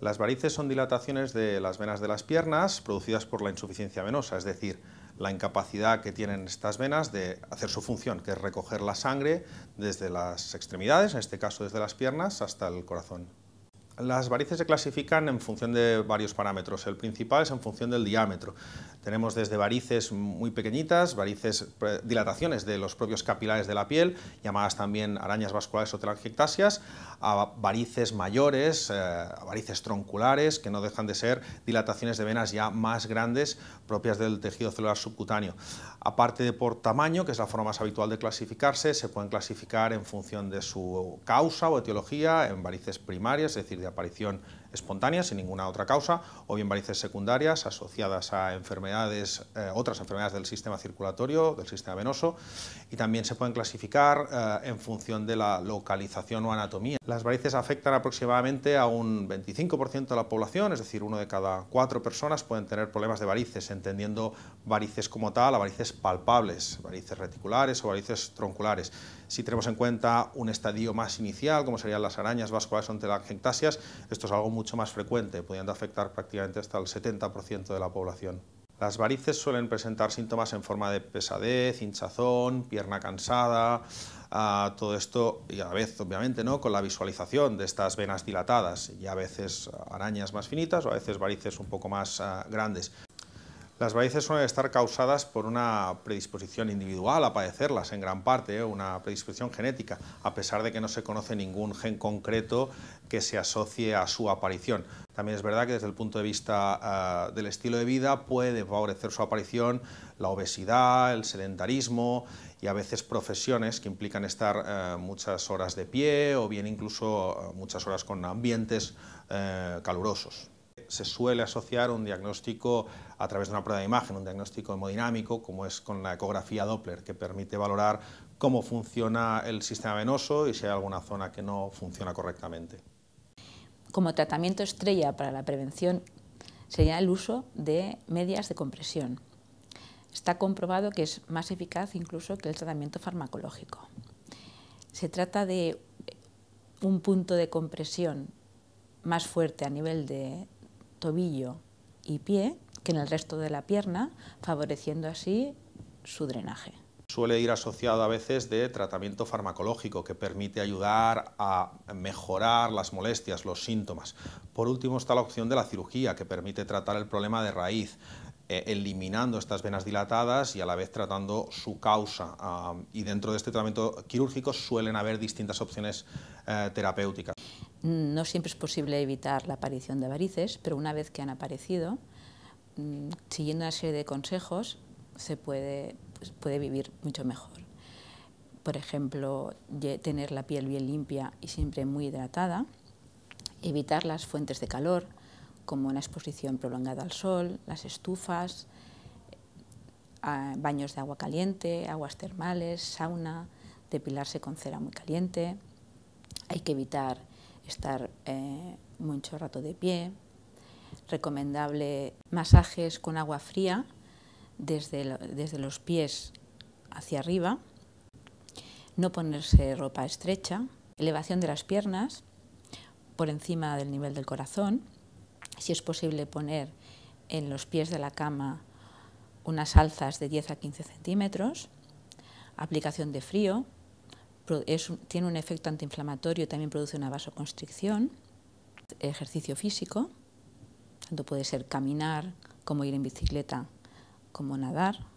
Las varices son dilataciones de las venas de las piernas producidas por la insuficiencia venosa, es decir, la incapacidad que tienen estas venas de hacer su función, que es recoger la sangre desde las extremidades, en este caso desde las piernas, hasta el corazón. Las varices se clasifican en función de varios parámetros. El principal es en función del diámetro. Tenemos desde varices muy pequeñitas, varices eh, dilataciones de los propios capilares de la piel, llamadas también arañas vasculares o telangiectasias, a varices mayores, eh, varices tronculares, que no dejan de ser dilataciones de venas ya más grandes propias del tejido celular subcutáneo. Aparte de por tamaño, que es la forma más habitual de clasificarse, se pueden clasificar en función de su causa o etiología en varices primarias, es decir, aparición espontáneas, sin ninguna otra causa, o bien varices secundarias asociadas a enfermedades, eh, otras enfermedades del sistema circulatorio, del sistema venoso, y también se pueden clasificar eh, en función de la localización o anatomía. Las varices afectan aproximadamente a un 25% de la población, es decir, uno de cada cuatro personas pueden tener problemas de varices, entendiendo varices como tal a varices palpables, varices reticulares o varices tronculares. Si tenemos en cuenta un estadio más inicial, como serían las arañas vasculares o telangiectasias esto es algo muy mucho más frecuente, pudiendo afectar prácticamente hasta el 70% de la población. Las varices suelen presentar síntomas en forma de pesadez, hinchazón, pierna cansada, ah, todo esto, y a la vez, obviamente, ¿no? con la visualización de estas venas dilatadas, y a veces arañas más finitas o a veces varices un poco más ah, grandes. Las varices suelen estar causadas por una predisposición individual a padecerlas, en gran parte, ¿eh? una predisposición genética, a pesar de que no se conoce ningún gen concreto que se asocie a su aparición. También es verdad que desde el punto de vista ah, del estilo de vida puede favorecer su aparición la obesidad, el sedentarismo y a veces profesiones que implican estar eh, muchas horas de pie o bien incluso ah, muchas horas con ambientes eh, calurosos. Se suele asociar un diagnóstico a través de una prueba de imagen, un diagnóstico hemodinámico, como es con la ecografía Doppler, que permite valorar cómo funciona el sistema venoso y si hay alguna zona que no funciona correctamente. Como tratamiento estrella para la prevención sería el uso de medias de compresión. Está comprobado que es más eficaz incluso que el tratamiento farmacológico. Se trata de un punto de compresión más fuerte a nivel de, tobillo y pie que en el resto de la pierna, favoreciendo así su drenaje. Suele ir asociado a veces de tratamiento farmacológico que permite ayudar a mejorar las molestias, los síntomas. Por último está la opción de la cirugía que permite tratar el problema de raíz. Eh, eliminando estas venas dilatadas y a la vez tratando su causa. Ah, y dentro de este tratamiento quirúrgico suelen haber distintas opciones eh, terapéuticas. No siempre es posible evitar la aparición de varices, pero una vez que han aparecido, mm, siguiendo una serie de consejos, se puede pues, vivir mucho mejor. Por ejemplo, tener la piel bien limpia y siempre muy hidratada, evitar las fuentes de calor, como una exposición prolongada al sol, las estufas, eh, baños de agua caliente, aguas termales, sauna, depilarse con cera muy caliente. Hay que evitar estar eh, mucho rato de pie. Recomendable masajes con agua fría desde los pies hacia arriba. No ponerse ropa estrecha. Elevación de las piernas por encima del nivel del corazón si es posible poner en los pies de la cama unas alzas de 10 a 15 centímetros, aplicación de frío, tiene un efecto antiinflamatorio, también produce una vasoconstricción, ejercicio físico, tanto puede ser caminar como ir en bicicleta, como nadar,